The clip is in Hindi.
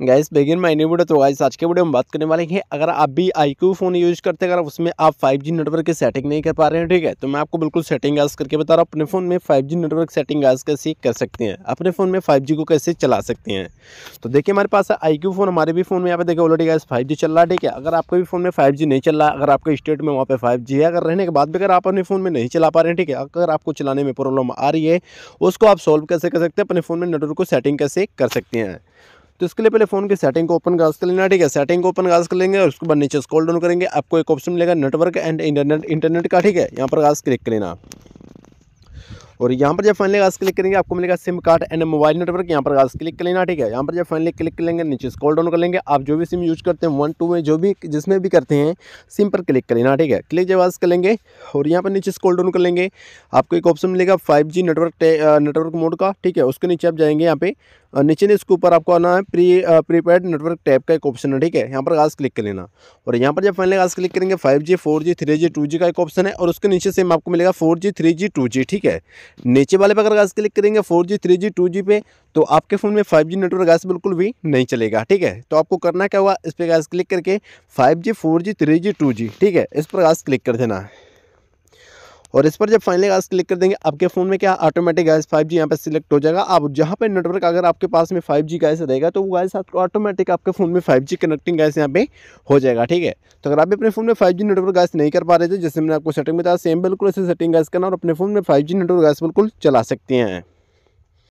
गैस बेगिन माई नहीं वीडियो तो गाइस आज के बुढ़े में बात करने वाले हैं अगर आप भी आई फ़ोन यूज़ करते हैं अगर उसमें आप 5G नेटवर्क की सेटिंग नहीं कर पा रहे हैं ठीक है तो मैं आपको बिल्कुल सेटिंग आज करके बता रहा हूँ अपने फ़ोन में 5G नेटवर्क सेटिंग आज कैसे कर सकते हैं अपने फ़ोन में 5G को कैसे चला सकते हैं तो देखिए हमारे पास आई फ़ोन हमारे भी फ़ोन में यहाँ पर देखिए ऑलरेडी गैस फाइव चल रहा है ठीक है अगर आपके भी फ़ोन में फाइव नहीं चल रहा अगर आपके स्टेट में वहाँ पर फाइव है अगर रहने के बाद भी अगर आप अपने फ़ोन में नहीं चला पा रहे हैं ठीक है अगर आपको चलाने में प्रॉब्लम आ रही है उसको आप सॉल्व कैसे कर सकते हैं अपने फ़ोन में नेटवर्क को सेटिंग कैसे कर सकते हैं तो इसके लिए पहले फ़ोन की सेटिंग को ओपन गाज कर लेना ठीक है सेटिंग को ओपन गाज कर लेंगे और उसके बाद नीचे स्कॉल डाउन करेंगे आपको एक ऑप्शन मिलेगा नेटवर्क एंड इंटरनेट इंटरनेट का ठीक है यहाँ पर गाज क्लिक कर लेना और यहाँ पर जब फाइनली गाज क्लिक करेंगे आपको मिलेगा SIM card and mobile network यहाँ पर गाज क्लिक कर लेना ठीक है यहाँ पर जब फाइनली क्लिक कर लेंगे नीचे स्कॉल डाउन कर लेंगे आप जो भी सिम यूज़ करते हैं वन टू में जो भी जिसमें भी करते हैं सिम पर क्लिक कर लेना ठीक है क्लिक जब आज कर लेंगे और यहाँ पर नीचे स्कॉल डाउन कर लेंगे आपको एक ऑप्शन मिलेगा फाइव नेटवर्क नेटवर्क मोड का ठीक है उसके नीचे आप जाएंगे यहाँ पे नीचे ने इसके ऊपर आपको आना है प्री प्रीपेड नेटवर्क टैब का एक ऑप्शन है ठीक है यहाँ पर गाज क्लिक कर लेना और यहाँ पर जब फाइनली गाज क्लिक करेंगे five G four G three G two G का एक ऑप्शन है और उसके नीचे सेम आपको मिलेगा four G three G two G ठीक है नीचे वाले पर अगर गाज क्लिक करेंगे four G three G two G पे तो आपके फ़ोन में फाइव जी नेटवर्क गैस बिल्कुल भी नहीं चलेगा ठीक है तो आपको करना क्या हुआ इस पर गैस क्लिक करके five G four G three G two G ठीक है इस पर गैस क्लिक कर देना है और इस पर जब फाइनली गाइस क्लिक कर देंगे आपके फ़ोन में क्या ऑटोमेटिक गैस फाइव जी यहाँ पर सिलेक्ट हो जाएगा आप जहाँ पर नेटवर्क अगर आपके पास में फाइव जी गैस रहेगा तो वो गैस आपको ऑटोमेटिक आपके फ़ोन में फाइव जी कनेक्टिंग गैस यहाँ पे हो जाएगा ठीक है तो अगर आप अपने फ़ोन में फाइव जी नेटवर्क गैस नहीं कर पा रहे थे जैसे मैंने आपको सेटिंग बताया सेम बिल्कुल ऐसे सेटिंग गैस करना और अपने फ़ोन में फाइव जी नेटवर्क गैस बिल्कुल चला सकते हैं